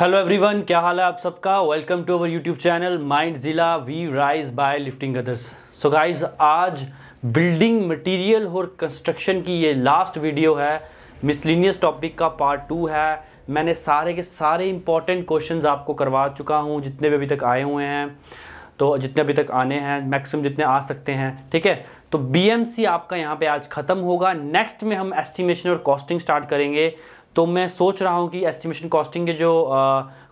Hello everyone क्या हाल है आप सबका welcome to our YouTube channel Mindzilla we rise by lifting others so guys आज building material और कंस्ट्रक्शन की ये लास्ट वीडियो है मिसलिनियस टॉपिक का पार्ट टू है मैंने सारे के सारे इंपॉर्टेंट क्वेश्चंस आपको करवा चुका हूँ जितने भी अभी तक आए हुए हैं तो जितने अभी तक आने हैं मैक्सिमम जितने आ सकते हैं ठीक है तो बी आपका यहाँ पे आज ख़त्म होगा नेक्स्ट में हम एस्टिमेशन और कॉस्टिंग स्टार्ट करेंगे तो मैं सोच रहा हूँ कि एस्टिमेशन कॉस्टिंग के जो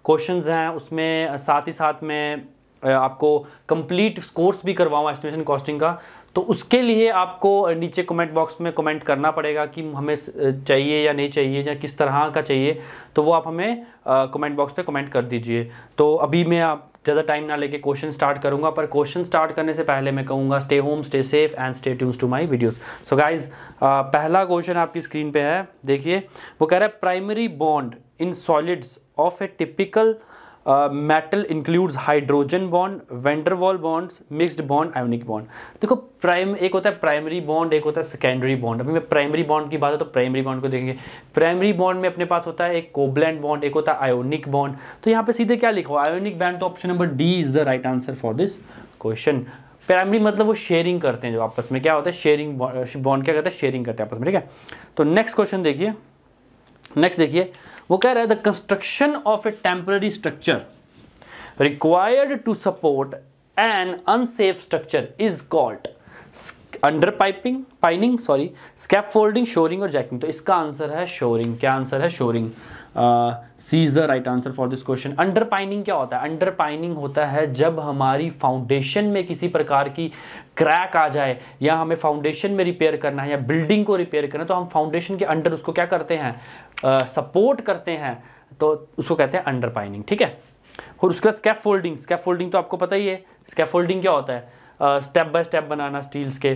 क्वेश्चन हैं उसमें साथ ही साथ में आपको कंप्लीट कोर्स भी करवाऊँ एस्टिमेशन कॉस्टिंग का तो उसके लिए आपको नीचे कमेंट बॉक्स में कमेंट करना पड़ेगा कि हमें चाहिए या नहीं चाहिए या किस तरह का चाहिए तो वो आप हमें कमेंट बॉक्स पे कमेंट कर दीजिए तो अभी मैं आप ज़्यादा टाइम ना लेके क्वेश्चन स्टार्ट करूँगा पर क्वेश्चन स्टार्ट करने से पहले मैं कहूँगा stay home stay safe and stay tunes to my videos so guys पहला क्वेश्चन आपकी स्क्रीन पर है देखिए वो कह रहा है primary bond in solids of a typical metal includes hydrogen bond van der Waals bonds mixed bond ionic bond देखो प्राइम एक होता है प्राइमरी बॉन्ड एक होता है सेकेंडरी बॉन्ड अभी मैं प्राइमरी बॉन्ड की बात है तो प्राइमरी बॉन्ड को देखेंगे प्राइमरी बॉन्ड में अपने पास होता है एक कोबलैंड बॉन्ड एक होता है आयोनिक बॉन्ड तो यहाँ पे सीधे क्या लिखो आयोनिक बैंड तो option number D is the right answer for this question primary मतलब वो शेयरिंग करते हैं जो आपस में क्या होता है शेयरिंग बॉन्ड क्या कहता है शेयरिंग करते हैं आपस में ठीक है तो नेक्स्ट क्वेश्चन देखिए नेक्स्ट देखिए वो कह रहा है the construction of a temporary structure required to support an unsafe structure is called under piping pinning sorry scaffolding shoring और जैकिंग तो इसका आंसर है शोरिंग क्या आंसर है shoring C is the right answer for this question underpinning क्या होता है अंडर पाइनिंग होता है जब हमारी फाउंडेशन में किसी प्रकार की क्रैक आ जाए या हमें फाउंडेशन में रिपेयर करना है या बिल्डिंग को रिपेयर करना है तो हम फाउंडेशन के अंडर उसको क्या करते हैं सपोर्ट uh, करते हैं तो उसको कहते हैं अंडर पाइनिंग ठीक है और उसके बाद स्कैप फोल्डिंग स्कैप फोल्डिंग तो आपको पता ही है स्कैप फोल्डिंग क्या होता है स्टेप बाय स्टेप बनाना स्टील्स के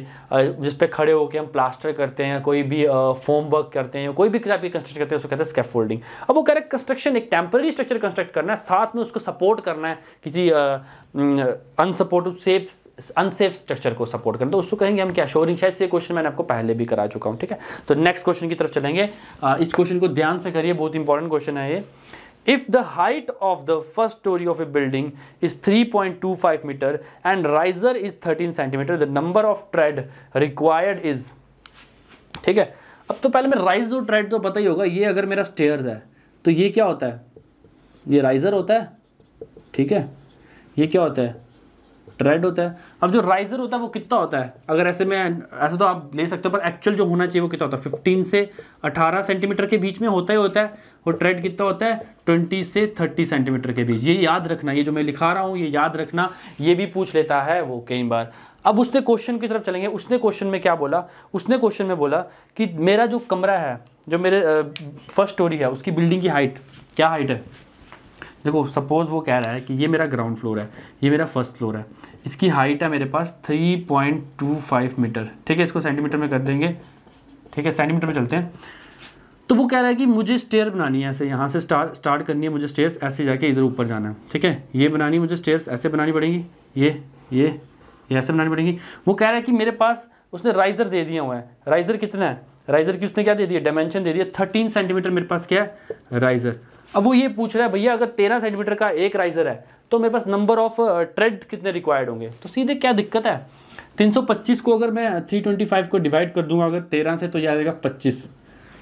जिस पे खड़े होकर हम प्लास्टर करते हैं कोई भी फोम वर्क करते हैं कोई भी टाइप की कंस्ट्रक्ट करते हैं उसको कहते हैं फोल्डिंग अब वो करेक्ट कंस्ट्रक्शन एक टेम्पररी स्ट्रक्चर कंस्ट्रक्ट करना है साथ में उसको सपोर्ट करना है किसी अनसपोर्टिव सेफ अनसेफ स्ट्रक्चर को सपोर्ट करना तो उसको कहेंगे हम क्या शोरिंग शायद से क्वेश्चन मैंने आपको पहले भी करा चुका हूँ ठीक है तो नेक्स्ट क्वेश्चन की तरफ चलेंगे इस क्वेश्चन को ध्यान से करिए बहुत इंपॉर्टेंट क्वेश्चन है ये If the height of the first story of a building is 3.25 meter and riser is 13 centimeter, the number of tread required is ठीक है अब तो पहले मैं राइज और ट्रेड तो पता ही होगा ये अगर मेरा स्टेयर्स है तो ये क्या होता है ये राइजर होता है ठीक है ये क्या होता है रेड होता है अब जो राइजर होता है वो कितना होता है अगर ऐसे में ऐसे तो आप ले सकते हो पर एक्चुअल जो होना चाहिए वो कितना होता है फिफ्टीन से अठारह सेंटीमीटर के बीच में होता ही होता है और ट्रेड कितना होता है ट्वेंटी से थर्टी सेंटीमीटर के बीच ये याद रखना ये जो मैं लिखा रहा हूँ ये याद रखना ये भी पूछ लेता है वो कई बार अब उसने क्वेश्चन की तरफ चलेंगे उसने क्वेश्चन में क्या बोला उसने क्वेश्चन में बोला कि मेरा जो कमरा है जो मेरे फर्स्ट स्टोरी है उसकी बिल्डिंग की हाइट क्या हाइट है देखो सपोज वो कह रहा है कि ये मेरा ग्राउंड फ्लोर है ये मेरा फर्स्ट फ्लोर है इसकी हाइट है मेरे पास 3.25 मीटर ठीक है इसको सेंटीमीटर में कर देंगे ठीक है सेंटीमीटर में चलते हैं तो वो कह रहा है कि मुझे स्टेयर बनानी है ऐसे यहाँ से स्टार्ट स्टार्ट करनी है मुझे स्टेयर्स ऐसे जाके इधर ऊपर जाना है ठीक है ये बनानी है मुझे स्टेयर्स ऐसे बनानी पड़ेंगी ये ये ये ऐसे बनानी पड़ेंगी वो कह रहा है कि मेरे पास उसने राइज़र दे दिया हुआ है राइज़र कितना है राइज़र की उसने क्या दे दिया डायमेंशन दे दिया थर्टीन सेंटीमीटर मेरे पास क्या है राइज़र अब वो ये पूछ रहा है भैया अगर तेरह सेंटीमीटर का एक राइज़र है तो मेरे पास नंबर ऑफ ट्रेड कितने रिक्वायर्ड होंगे तो सीधे क्या दिक्कत है 325 को अगर मैं 325 को डिवाइड कर दूंगा अगर 13 से तो यह आ जाएगा 25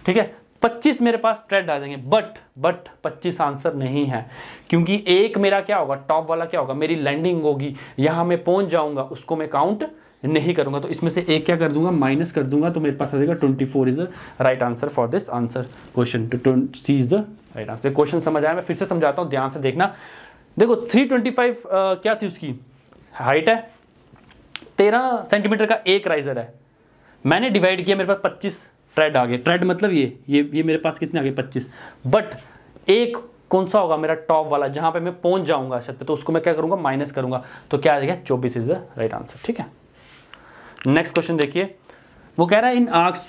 ठीक है 25 मेरे पास ट्रेड आ जाएंगे बट बट 25 आंसर नहीं है क्योंकि एक मेरा क्या होगा टॉप वाला क्या होगा मेरी लैंडिंग होगी यहाँ मैं पहुंच जाऊंगा उसको मैं काउंट नहीं करूंगा तो इसमें से एक क्या कर दूंगा माइनस कर दूंगा तो मेरे पास आ जाएगा twenty four is the right answer for this answer question C is the right answer question समझ आया मैं फिर से समझाता हूँ ध्यान से देखना देखो 325 आ, uh, क्या थी उसकी हाइट है 13 सेंटीमीटर का एक राइजर है मैंने डिवाइड किया मेरे पास पच्चीस ट्रेड आ गए ट्रेड मतलब ये ये ये मेरे पास कितने आ गए पच्चीस बट एक कौन सा होगा मेरा टॉप वाला जहां पे मैं पहुंच जाऊंगा छत पे तो उसको मैं क्या करूंगा माइनस करूंगा तो क्या आ जाएगा चौबीस इज द राइट आंसर ठीक है नेक्स्ट क्वेश्चन देखिए वो कह रहा है इन आर्स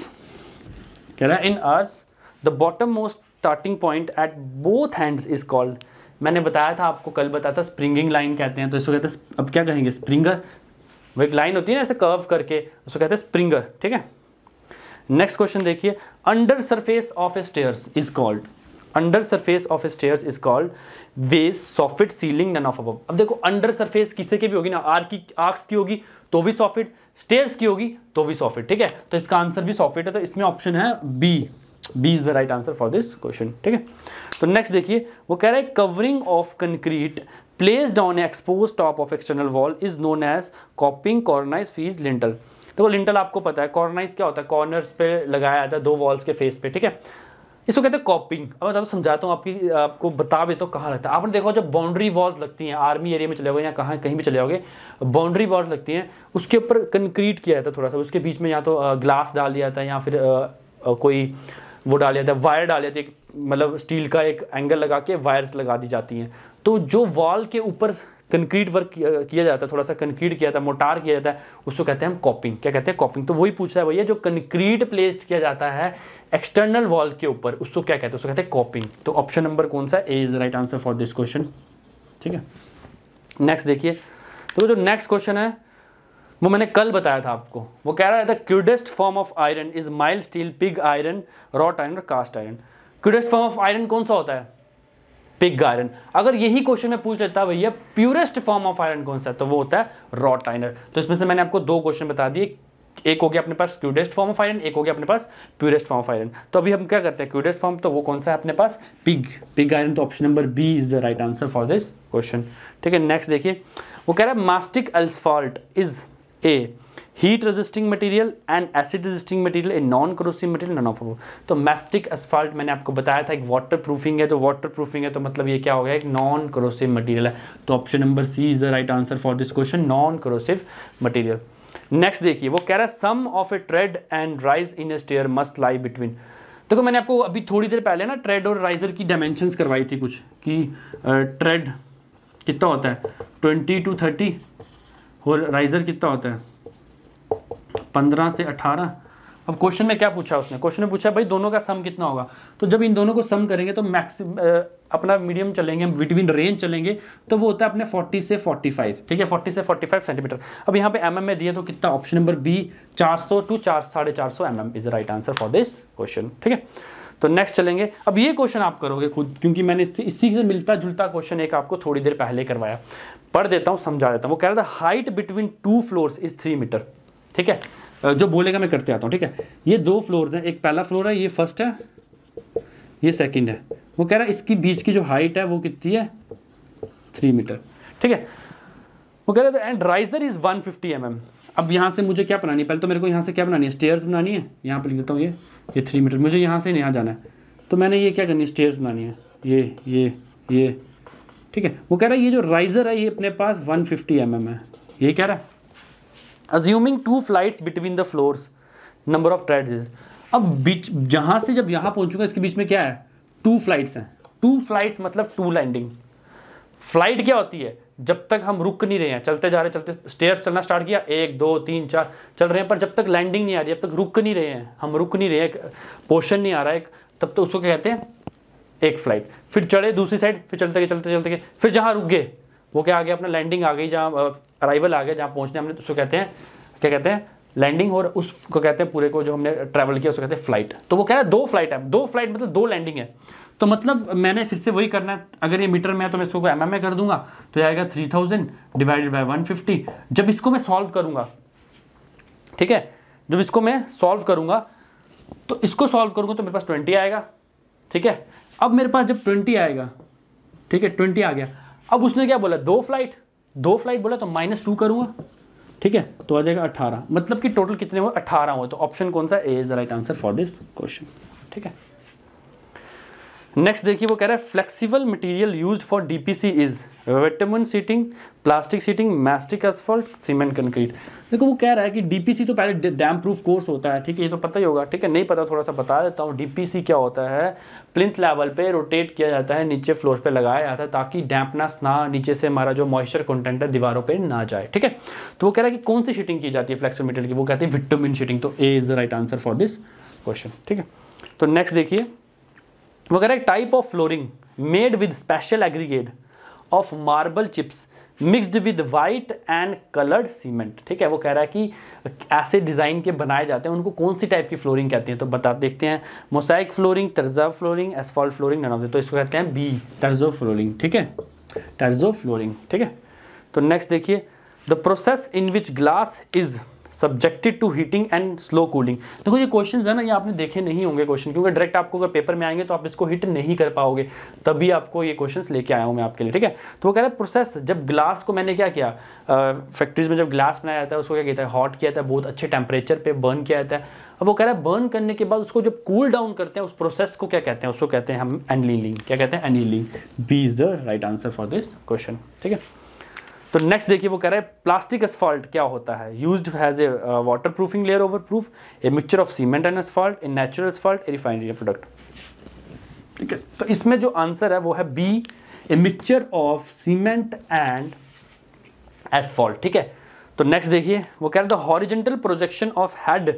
कह रहा है in arches the bottom most starting point at both hands is called मैंने बताया था आपको कल बताया था स्प्रिंगिंग लाइन कहते हैं तो इसको कहते हैं अब क्या कहेंगे स्प्रिंगर वो एक लाइन होती है ना ऐसे कर्व करके उसको कहते हैं स्प्रिंगर ठीक है नेक्स्ट क्वेश्चन देखिए under surface of a stairs is called under surface of a stairs is called waist soffit ceiling none of अब अब देखो अंडर सरफेस किसी की भी होगी ना आर की आर्स की होगी तो भी सॉफिट स्टेयर्स की होगी तो भी सॉफिट ठीक है तो इसका आंसर भी सॉफिट है तो इसमें ऑप्शन है B B is the right answer for this question ठीक है तो नेक्स्ट देखिए वो कह रहा है covering of concrete placed on expose top of external wall is known as coping cornice frieze lintel तो वो लिंटल आपको पता है कॉर्नाइज क्या होता है कॉर्नर पे लगाया जाता है दो वॉल्स के फेस पे ठीक है इसको कहते हैं कॉपिंग अब मैं ज्यादा समझाता हूँ आपकी आपको बता भी तो कहाँ लगता है आपने देखो जब बाउंड्री वॉल्स लगती हैं आर्मी एरिया में चले जाओगे या कहाँ कहीं भी चले जाओगे बाउंड्री वॉल्स लगती हैं उसके ऊपर कंक्रीट किया जाता है थोड़ा सा उसके बीच में या तो ग्लास डाल दिया जाता है या फिर कोई वो डाले जाता है वायर डाले जाते मतलब स्टील का एक एंगल लगा के वायर्स लगा दी जाती हैं तो जो वॉल के ऊपर कंक्रीट वर्क किया जाता है थोड़ा सा कंक्रीट किया जाता है मोटार किया जाता है उसको कहते हैं हम कॉपिंग क्या कहते हैं कॉपिंग तो वही पूछ रहा है भैया जो कंक्रीट प्लेस्ड किया जाता है एक्सटर्नल वॉल के ऊपर उसको क्या कहते हैं उसको कहते हैं कॉपिंग तो ऑप्शन नंबर कौन सा A is right answer for this question ठीक है नेक्स्ट देखिए तो जो नेक्स्ट क्वेश्चन है वो मैंने कल बताया था आपको वो कह रहा है the crudest form of iron is mild steel pig iron wrought iron और cast iron crudest form of iron कौन सा होता है पिग आयरन अगर यही क्वेश्चन में पूछ लेता भैया प्योरेस्ट फॉर्म ऑफ आयरन कौन सा है तो वो होता है रॉट आयरन तो इसमें से मैंने आपको दो क्वेश्चन बता दिए एक हो गया अपने पास क्यूडेस्ट फॉर्म ऑफ आयरन एक हो गया अपने पास प्योरेस्ट फॉर्म ऑफ आयरन तो अभी हम क्या करते हैं क्यूडेस्ट फॉर्म तो वो कौन सा है अपने पास पिग पिग आयरन तो option number B is the right answer for this question ठीक है नेक्स्ट देखिए वो कह रहा है mastic asphalt is a heat resisting material and acid resisting material a non corrosive material none of तो mastic asphalt मैंने आपको बताया था एक वाटर प्रूफिंग है तो वाटर प्रूफिंग है तो मतलब ये क्या हो गया एक नॉन क्रोसिव मटेरियल है तो option number C is the right answer for this question non corrosive material next देखिए वो कह रहा है sum of a tread and rise in a stair must lie between देखो मैंने आपको अभी थोड़ी देर पहले ना ट्रेड और राइजर की डायमेंशन करवाई थी कुछ कि ट्रेड कितना होता है ट्वेंटी टू थर्टी और राइज़र कितना होता है पंद्रह से अठारह अब क्वेश्चन में क्या पूछा उसने क्वेश्चन में पूछा भाई दोनों का सम कितना होगा तो जब इन दोनों को सम करेंगे तो मैक्सिम अपना मीडियम चलेंगे बिटवीन रेंज चलेंगे तो वो होता है अपने 40 से 45 ठीक है 40 से 45 सेंटीमीटर अब यहाँ पे एम mm में दिए तो कितना ऑप्शन नंबर बी 400 सौ टू चार साढ़े चार सौ M M is right answer for this question ठीक है तो नेक्स्ट चलेंगे अब ये क्वेश्चन आप करोगे खुद क्योंकि मैंने इसी से मिलता जुलता क्वेश्चन एक आपको थोड़ी देर पहले करवाया पढ़ देता हूँ समझा देता हूँ वो कह रहा था height between two floors is three metre ठीक है जो बोलेगा मैं करते आता हूँ ठीक है ये दो फ्लोर्स हैं एक पहला फ्लोर है ये फर्स्ट है ये सेकंड है वो कह रहा है इसकी बीच की जो हाइट है वो कितनी है थ्री मीटर ठीक है वो कह रहा था and riser is one fifty M अब यहाँ से मुझे क्या बनानी है पहले तो मेरे को यहाँ से क्या बनानी है स्टेयर्स बनानी है यहाँ पर लिख देता हूँ ये ये थ्री मीटर मुझे यहाँ से यहाँ जाना है तो मैंने ये क्या करनी है स्टेयर्स बनानी है ये ये ये ठीक है वो कह रहा है ये जो राइजर है ये अपने पास 150 फिफ्टी mm है ये कह रहा है assuming two flights between the floors number of tread अब बीच जहां से जब यहां पहुंचूंगा इसके बीच में क्या है टू फ्लाइट्स हैं टू फ्लाइट्स मतलब टू लैंडिंग फ्लाइट क्या होती है जब तक हम रुक नहीं रहे हैं चलते जा रहे चलते स्टेयर्स चलना स्टार्ट किया एक दो तीन चार चल रहे हैं पर जब तक लैंडिंग नहीं आ रही जब तक रुक नहीं रहे हैं हम रुक नहीं रहे हैं पोर्शन नहीं आ रहा है तब तो उसको क्या कहते हैं एक फ्लाइट फिर चढ़े दूसरी साइड फिर चलते गए चलते चलते गए फिर जहाँ रुक गए वो क्या आ गया अपना लैंडिंग आ गई जहाँ अराइवल आ गया जहाँ पहुँचने हमने उसको कहते हैं क्या कहते हैं लैंडिंग और उसको कहते हैं पूरे को जो हमने ट्रैवल किया उसको कहते हैं फ्लाइट तो वो कह रहा है दो फ्लाइट है दो फ्लाइट मतलब दो लैंडिंग है तो मतलब मैंने फिर से वही करना है अगर ये मीटर में है तो मैं इसको एम एम कर दूंगा तो आएगा three thousand divided by one fifty जब इसको मैं सॉल्व करूंगा ठीक है जब इसको मैं सॉल्व करूंगा तो इसको सॉल्व करूंगा तो मेरे पास ट्वेंटी आएगा ठीक है अब मेरे पास जब ट्वेंटी आएगा ठीक है ट्वेंटी आ गया अब उसने क्या बोला दो फ्लाइट दो फ्लाइट बोला तो माइनस टू करूँगा ठीक है तो आ जाएगा अट्ठारह मतलब कि टोटल कितने हुए अट्ठारह हुए तो ऑप्शन कौन सा A is the right answer for this question ठीक है नेक्स्ट देखिए वो कह रहा है flexible material used for DPC is bitumen sheeting plastic sheeting mastic asphalt cement concrete देखो वो कह रहा है कि डीपीसी तो पहले डैम प्रूफ कोर्स होता है ठीक है ये तो पता ही होगा ठीक है नहीं पता थोड़ा सा बता देता हूँ डीपीसी क्या होता है प्लिंथ लेवल पे रोटेट किया जाता है नीचे फ्लोर पे लगाया जाता है ताकि डैम्पनेस ना नीचे से हमारा जो मॉइस्चर कंटेंट है दीवारों पर ना जाए ठीक है तो वो कह रहा है कि कौन सी शीटिंग की जाती है फ्लेक्सिबल मटेरियल की वो कहती है विटामिन शीटिंग तो A is the right answer for this question ठीक है तो नेक्स्ट देखिए वो कह रहा है type of flooring made with special aggregate of marble chips mixed with white and coloured cement ठीक है वो कह रहा है कि ऐसे डिज़ाइन के बनाए जाते हैं उनको कौन सी टाइप की फ्लोरिंग कहते हैं तो बता देखते हैं mosaic flooring terrazzo flooring asphalt flooring नाम तो इसको कहते हैं बी तर्जो फ्लोरिंग ठीक है तर्जो फ्लोरिंग ठीक है तो नेक्स्ट देखिए the process in which glass is subjected to heating and slow cooling देखो ये क्वेश्चन है ना ये आपने देखे नहीं होंगे क्वेश्चन क्योंकि डायरेक्ट आपको अगर पेपर में आएंगे तो आप इसको हीट नहीं कर पाओगे तभी आपको ये क्वेश्चन लेके आया हूँ मैं आपके लिए ठीक है तो वो कह रहा है प्रोसेस जब ग्लास को मैंने क्या किया फैक्ट्रीज में जब ग्लास बनाया जाता है उसको क्या कहता है हॉट किया जाता है बहुत अच्छे टेम्परेचर पर बर्न किया जाता है अब वो कह रहा है बर्न करने के बाद उसको जब कूल डाउन करते हैं उस प्रोसेस को क्या कहते हैं उसको कहते हैं हम एनलिंग क्या कहते हैं annealing B is the right answer for this question ठीक है तो नेक्स्ट देखिए वो कह रहा है प्लास्टिक असफॉल्ट क्या होता है use has a waterproofing layer over proof a mixture of cement and asphalt a natural asphalt a refinery product ठीक है तो इसमें जो आंसर है वो है B a mixture of cement and asphalt ठीक है तो नेक्स्ट देखिए वो कह रहा है the horizontal projection of head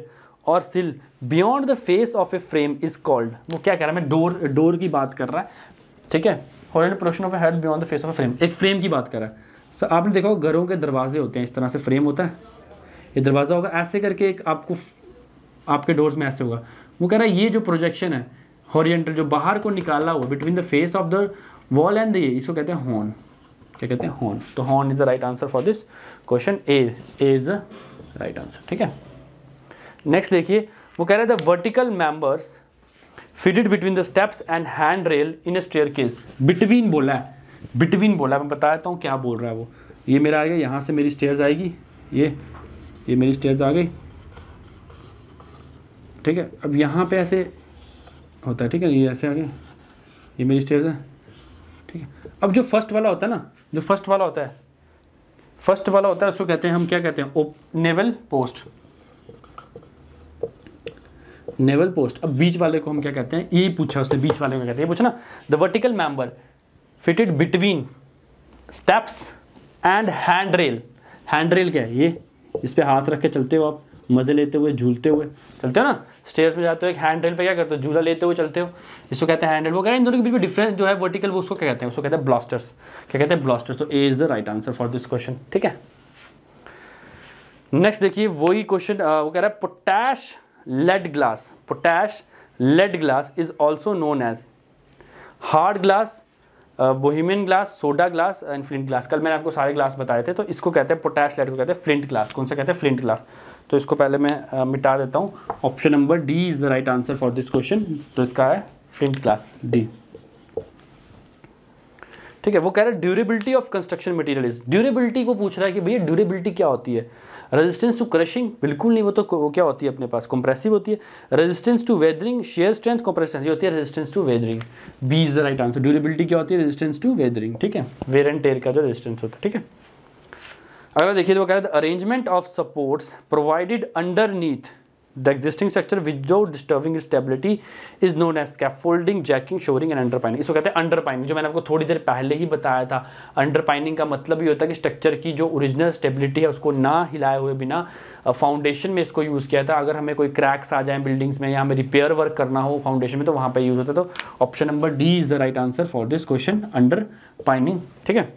और sill beyond the face of a frame is called वो क्या कह रहा है मैं डोर डोर की बात कर रहा है ठीक है horizontal projection of head beyond the face of a frame एक फ्रेम की बात कर रहा है सर आपने देखा घरों के दरवाजे होते हैं इस तरह से फ्रेम होता है ये दरवाज़ा होगा ऐसे करके एक आपको आपके डोर्स में ऐसे होगा वो कह रहा है ये जो प्रोजेक्शन है हॉरिजेंटल जो बाहर को निकाला हुआ between the face of the wall and the ये इसको कहते हैं हॉर्न क्या कहते हैं हॉर्न तो horn is the right answer for this question A is the right answer ठीक है नेक्स्ट देखिए वो कह रहे थे vertical members fitted between the steps and handrail in staircase between बोला है बिटवीन बोला मैं बता देता तो हूँ क्या बोल रहा है वो ये मेरा आ गया यहाँ से मेरी स्टेयर्स आएगी ये ये मेरी स्टेयर्स आ गई ठीक है अब यहाँ पे ऐसे होता है ठीक है ये ऐसे आ गए ये मेरी स्टेयर्स है ठीक है अब जो फर्स्ट वाला होता है ना जो फर्स्ट वाला होता है फर्स्ट वाला होता है उसको कहते हैं हम क्या कहते हैं नेवल पोस्ट नेवल पोस्ट अब बीच वाले को हम क्या कहते हैं ये e पूछा उसने बीच वाले को कहते हैं पूछा ना the vertical member fitted between steps and handrail handrail क्या है ये इस पर हाथ रख के चलते हो आप मज़े लेते हुए झूलते हुए चलते हो ना स्टेयर्स में जाते हो एक हैंड रेल पर क्या करते हो झूला लेते हुए चलते हो इसको कहते हैं हैंड रेल वो कह रहे हैं इन दोनों के बीच में डिफरेंस जो है वर्टिकल वो उसको क्या कहते हैं उसको कहते हैं ब्लास्टर्स क्या कहते हैं ब्लास्टर्स तो A is the right answer for this question ठीक है नेक्स्ट देखिए वही क्वेश्चन वो कह रहा है potash lead glass potash lead glass is also known as hard glass Bohemian glass soda glass and flint glass कल मैंने आपको सारे ग्लास बताए थे तो इसको कहते हैं पोटैश लाइट को कहते हैं फ्लिंट ग्लास कौन सा कहते हैं फ्लिंट ग्लास तो इसको पहले मैं मिटा देता हूँ option number D is the right answer for this question तो इसका है फ्लिंट ग्लास डी ठीक है वो कह रहे हैं durability of construction material is durability को पूछ रहा है कि भैया ड्यूरेबिलिटी क्या होती है रेजिस्टेंस टू क्रशिंग बिल्कुल नहीं वो तो वो क्या होती है अपने पास कंप्रेसिव होती है resistance to weathering shear strength compressive होती है resistance to weathering B is the right answer durability क्या होती है रेजिस्टेंस टू वेदरिंग ठीक है वेर एंड टेयर का जो रेजिस्टेंस होता है ठीक है अगला देखिए तो कह रहा है arrangement of supports provided underneath The existing structure without disturbing stability is known as scaffolding, jacking, shoring and underpining. इसको कहते हैं underpining जो मैंने आपको थोड़ी देर पहले ही बताया था underpining का मतलब ये होता है कि स्ट्रक्चर की जो ओरिजिनल स्टेबिलिटी है उसको ना हिलाए हुए बिना फाउंडेशन में इसको यूज़ किया था अगर हमें कोई क्रैक्स आ जाए बिल्डिंग्स में या हमें रिपेयर वर्क करना हो फाउंडेशन में तो वहाँ पर यूज़ होता है तो option number D is the right answer for this question underpinning ठीक है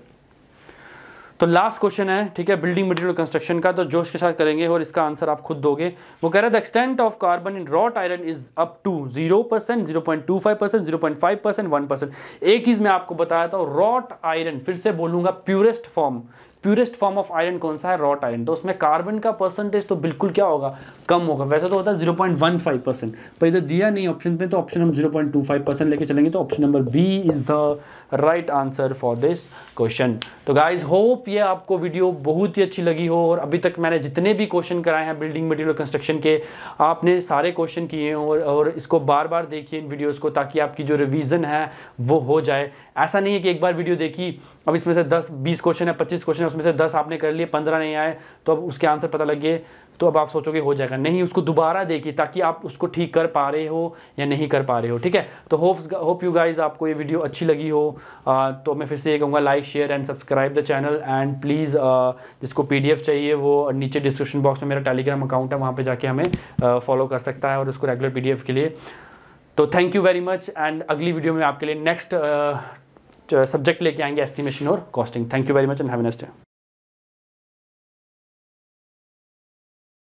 तो लास्ट क्वेश्चन है ठीक है बिल्डिंग मटेरियल कंस्ट्रक्शन का तो जोश के साथ करेंगे और इसका आंसर आप खुद दोगे वो कह रहा है the extent of carbon in wrought iron is up to zero percent zero point two five percent zero point five percent one percent एक चीज़ मैं आपको बताया था रॉट आयरन फिर से बोलूंगा purest form purest form of iron कौन सा है रॉट आयरन तो उसमें कार्बन का परसेंटेज तो बिल्कुल क्या होगा कम होगा वैसे तो होता है zero point one five percent पर इधर दिया नहीं ऑप्शन में तो ऑप्शन हम zero point two five percent लेके चलेंगे तो option number B is the right answer for this question तो गाइज होप ये आपको वीडियो बहुत ही अच्छी लगी हो और अभी तक मैंने जितने भी क्वेश्चन कराए हैं बिल्डिंग मटेरियल कंस्ट्रक्शन के आपने सारे क्वेश्चन किए हैं और, और इसको बार बार देखिए इन वीडियोज़ को ताकि आपकी जो रिविज़न है वो हो जाए ऐसा नहीं है कि एक बार वीडियो देखी अब इसमें से 10 20 क्वेश्चन है 25 क्वेश्चन है उसमें से 10 आपने कर लिए 15 नहीं आए तो अब उसके आंसर पता लगे तो अब आप सोचोगे हो जाएगा नहीं उसको दोबारा देखिए ताकि आप उसको ठीक कर पा रहे हो या नहीं कर पा रहे हो ठीक है तो होप्स होप यू गाइज आपको ये वीडियो अच्छी लगी हो आ, तो मैं फिर से ये कहूँगा like share and subscribe the channel and please जिसको पी चाहिए वो नीचे डिस्क्रिप्शन बॉक्स में मेरा टेलीग्राम अकाउंट है वहाँ पर जाके हमें फॉलो कर सकता है और उसको रेगुलर पी के लिए तो thank you very much and अगली वीडियो में आपके लिए नेक्स्ट सब्जेक्ट लेके आएंगे एस्टिमेशन और costing thank you very much and have nest